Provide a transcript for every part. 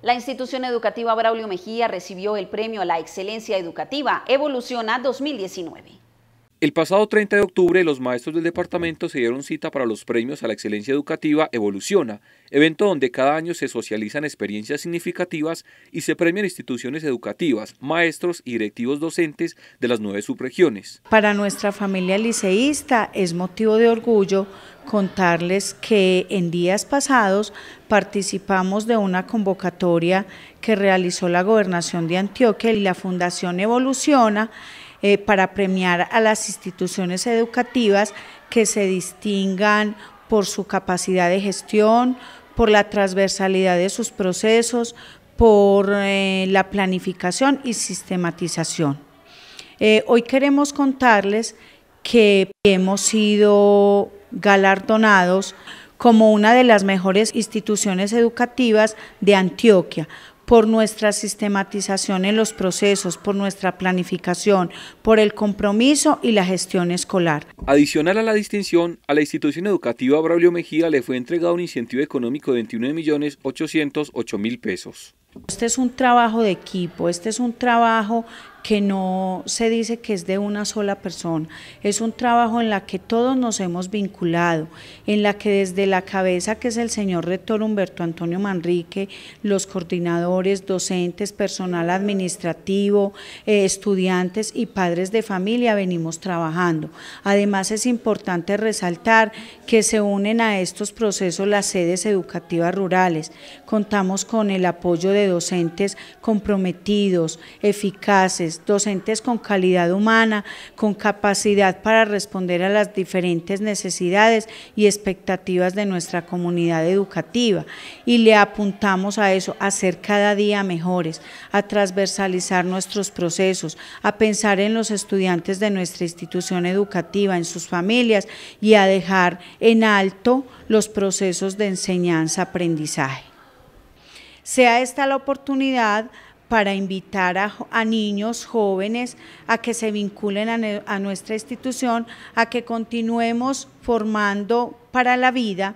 La institución educativa Braulio Mejía recibió el premio a la excelencia educativa Evoluciona 2019. El pasado 30 de octubre, los maestros del departamento se dieron cita para los premios a la excelencia educativa Evoluciona, evento donde cada año se socializan experiencias significativas y se premian instituciones educativas, maestros y directivos docentes de las nueve subregiones. Para nuestra familia liceísta es motivo de orgullo contarles que en días pasados participamos de una convocatoria que realizó la Gobernación de Antioquia y la Fundación Evoluciona eh, para premiar a las instituciones educativas que se distingan por su capacidad de gestión, por la transversalidad de sus procesos, por eh, la planificación y sistematización. Eh, hoy queremos contarles que hemos sido galardonados como una de las mejores instituciones educativas de Antioquia por nuestra sistematización en los procesos, por nuestra planificación, por el compromiso y la gestión escolar. Adicional a la distinción, a la institución educativa Braulio Mejía le fue entregado un incentivo económico de 29.808.000 pesos. Este es un trabajo de equipo, este es un trabajo que no se dice que es de una sola persona, es un trabajo en la que todos nos hemos vinculado, en la que desde la cabeza que es el señor rector Humberto Antonio Manrique, los coordinadores, docentes, personal administrativo, eh, estudiantes y padres de familia venimos trabajando. Además es importante resaltar que se unen a estos procesos las sedes educativas rurales. Contamos con el apoyo de docentes comprometidos, eficaces, docentes, con calidad humana, con capacidad para responder a las diferentes necesidades y expectativas de nuestra comunidad educativa. Y le apuntamos a eso, a ser cada día mejores, a transversalizar nuestros procesos, a pensar en los estudiantes de nuestra institución educativa, en sus familias y a dejar en alto los procesos de enseñanza-aprendizaje. Sea esta la oportunidad para invitar a, niños, jóvenes, a que se vinculen a, nuestra institución, a que continuemos formando para la vida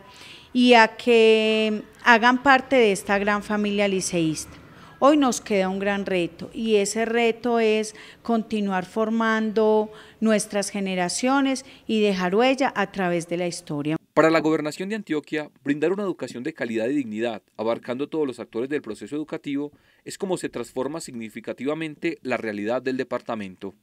y a que hagan parte de esta gran familia liceísta. Hoy nos queda un gran reto y ese reto es continuar formando nuestras generaciones y dejar huella a través de la historia. Para la gobernación de Antioquia, brindar una educación de calidad y dignidad, abarcando todos los actores del proceso educativo, es como se transforma significativamente la realidad del departamento.